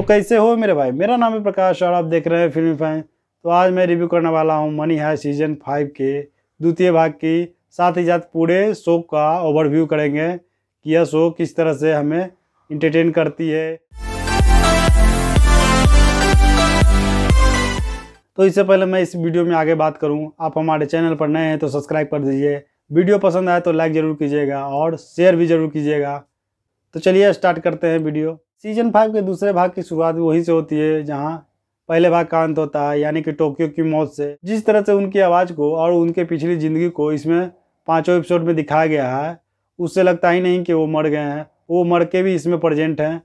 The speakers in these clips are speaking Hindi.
तो कैसे हो मेरे भाई मेरा नाम है प्रकाश और आप देख रहे हैं फिल्म फैन तो आज मैं रिव्यू करने वाला हूँ मनी हाई सीजन फाइव के द्वितीय भाग की साथ ही साथ पूरे शो का ओवरव्यू करेंगे कि यह शो किस तरह से हमें इंटरटेन करती है तो इससे पहले मैं इस वीडियो में आगे बात करूं आप हमारे चैनल पर नए हैं तो सब्सक्राइब कर दीजिए वीडियो पसंद आए तो लाइक ज़रूर कीजिएगा और शेयर भी ज़रूर कीजिएगा तो चलिए स्टार्ट करते हैं वीडियो सीजन फाइव के दूसरे भाग की शुरुआत वहीं से होती है जहाँ पहले भाग का अंत होता है यानी कि टोक्यो की मौत से जिस तरह से उनकी आवाज़ को और उनके पिछली ज़िंदगी को इसमें पाँचों एपिसोड में दिखाया गया है उससे लगता ही नहीं कि वो मर गए हैं वो मर के भी इसमें प्रजेंट हैं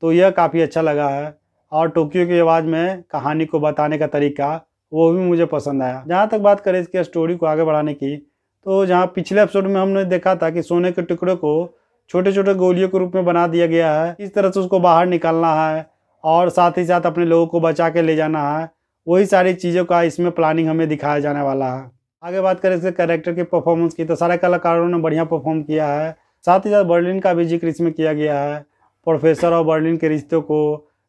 तो यह काफ़ी अच्छा लगा है और टोक्यो की आवाज़ में कहानी को बताने का तरीका वो भी मुझे पसंद आया जहाँ तक बात करें इसके स्टोरी को आगे बढ़ाने की तो जहाँ पिछले एपिसोड में हमने देखा था कि सोने के टुकड़े को छोटे छोटे गोलियों के रूप में बना दिया गया है इस तरह से उसको बाहर निकालना है और साथ ही साथ अपने लोगों को बचा के ले जाना है वही सारी चीज़ों का इसमें प्लानिंग हमें दिखाया जाने वाला है आगे बात करें इसके कैरेक्टर की परफॉर्मेंस की तो सारे कलाकारों ने बढ़िया परफॉर्म किया है साथ ही साथ बर्लिन का भी जिक्र इसमें किया गया है प्रोफेसर और बर्लिन के रिश्तों को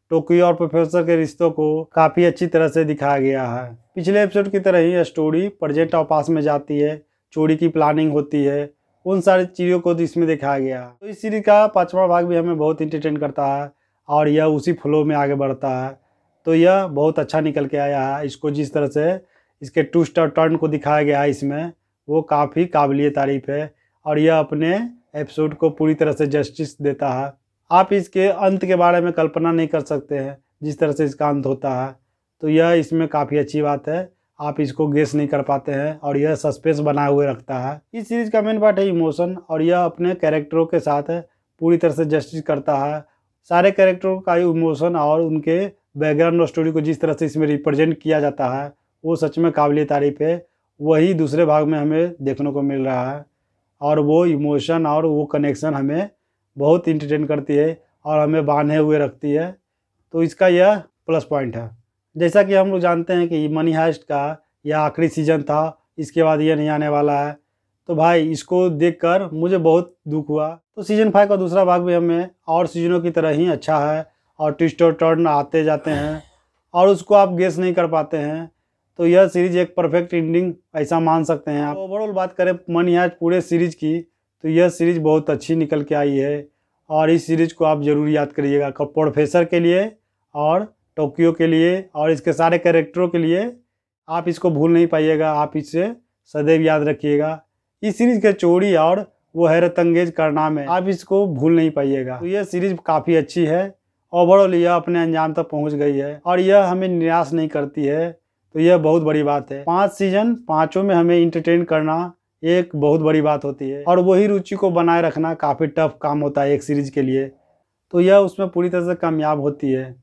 टोक्यो और प्रोफेसर के रिश्तों को काफ़ी अच्छी तरह से दिखाया गया है पिछले एपिसोड की तरह ही स्टोरी प्रजेंट और पास में जाती है चोरी की प्लानिंग होती है उन सारी चीज़ों को तो इसमें दिखाया गया है तो इस सीरीज का पाँचवा भाग भी हमें बहुत इंटरटेन करता है और यह उसी फ्लो में आगे बढ़ता है तो यह बहुत अच्छा निकल के आया है इसको जिस तरह से इसके ट्विस्ट और टर्न को दिखाया गया है इसमें वो काफ़ी काबिल तारीफ है और यह अपने एपिसोड को पूरी तरह से जस्टिस देता है आप इसके अंत के बारे में कल्पना नहीं कर सकते हैं जिस तरह से इसका अंत होता है तो यह इसमें काफ़ी अच्छी बात है आप इसको गेस नहीं कर पाते हैं और यह सस्पेंस बनाए हुए रखता है इस सीरीज़ का मेन पार्ट है इमोशन और यह अपने कैरेक्टरों के साथ पूरी तरह से जस्टिस करता है सारे कैरेक्टरों का इमोशन और उनके बैकग्राउंड और स्टोरी को जिस तरह से इसमें रिप्रेजेंट किया जाता है वो सच में काबिल तारीफ है वही दूसरे भाग में हमें देखने को मिल रहा है और वो इमोशन और वो कनेक्शन हमें बहुत इंटरटेन करती है और हमें बांधे हुए रखती है तो इसका यह प्लस पॉइंट है जैसा कि हम लोग जानते हैं कि मनी हाइस्ट का यह आखिरी सीज़न था इसके बाद ये नहीं आने वाला है तो भाई इसको देखकर मुझे बहुत दुख हुआ तो सीज़न फाइव का दूसरा भाग भी हमें और सीजनों की तरह ही अच्छा है और ट्विस्ट और टर्न आते जाते हैं और उसको आप गेस नहीं कर पाते हैं तो यह सीरीज़ एक परफेक्ट एंडिंग ऐसा मान सकते हैं आप ओवरऑल बात करें मनी हाइस्ट पूरे सीरीज़ की तो यह सीरीज़ बहुत अच्छी निकल के आई है और इस सीरीज़ को आप ज़रूर याद करिएगा प्रोफेसर के लिए और टोक्यो के लिए और इसके सारे कैरेक्टरों के लिए आप इसको भूल नहीं पाइएगा आप इसे सदैव याद रखिएगा इस सीरीज़ के चोरी और वो हैरत अंगेज करना में आप इसको भूल नहीं पाइएगा तो यह सीरीज़ काफ़ी अच्छी है ओवरऑल यह अपने अंजाम तक पहुंच गई है और यह हमें निराश नहीं करती है तो यह बहुत बड़ी बात है पांच सीजन पांचों में हमें इंटरटेन करना एक बहुत बड़ी बात होती है और वही रुचि को बनाए रखना काफ़ी टफ काम होता है एक सीरीज के लिए तो यह उसमें पूरी तरह से कामयाब होती है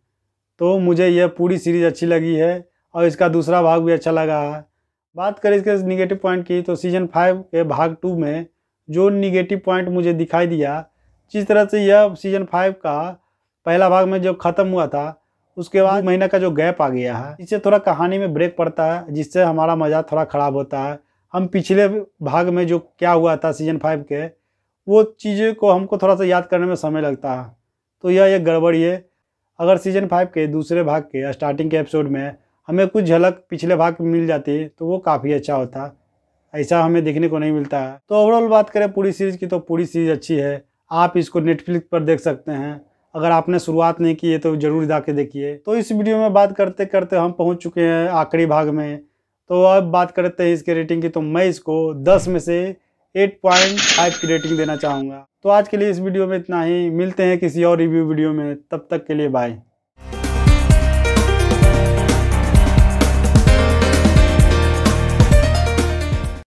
तो मुझे यह पूरी सीरीज़ अच्छी लगी है और इसका दूसरा भाग भी अच्छा लगा है बात करें इसके निगेटिव पॉइंट की तो सीजन फाइव के भाग टू में जो निगेटिव पॉइंट मुझे दिखाई दिया जिस तरह से यह सीजन फाइव का पहला भाग में जो ख़त्म हुआ था उसके बाद महीने का जो गैप आ गया है इससे थोड़ा कहानी में ब्रेक पड़ता है जिससे हमारा मज़ा थोड़ा ख़राब होता है हम पिछले भाग में जो क्या हुआ था सीजन फाइव के वो चीज़ों को हमको थोड़ा सा याद करने में समय लगता है तो यह एक गड़बड़ी है अगर सीजन फाइव के दूसरे भाग के स्टार्टिंग के एपिसोड में हमें कुछ झलक पिछले भाग में मिल जाती तो वो काफ़ी अच्छा होता ऐसा हमें देखने को नहीं मिलता है तो ओवरऑल बात करें पूरी सीरीज़ की तो पूरी सीरीज़ अच्छी है आप इसको नेटफ्लिक्स पर देख सकते हैं अगर आपने शुरुआत नहीं की है तो जरूर जाके देखिए तो इस वीडियो में बात करते करते हम पहुंच चुके हैं आखिरी भाग में तो अब बात करते हैं इसके रेटिंग की तो मैं इसको 10 में से एट पॉइंट फाइव की रेटिंग देना चाहूँगा तो आज के लिए इस वीडियो में इतना ही मिलते हैं किसी और रिव्यू वीडियो में तब तक के लिए बाय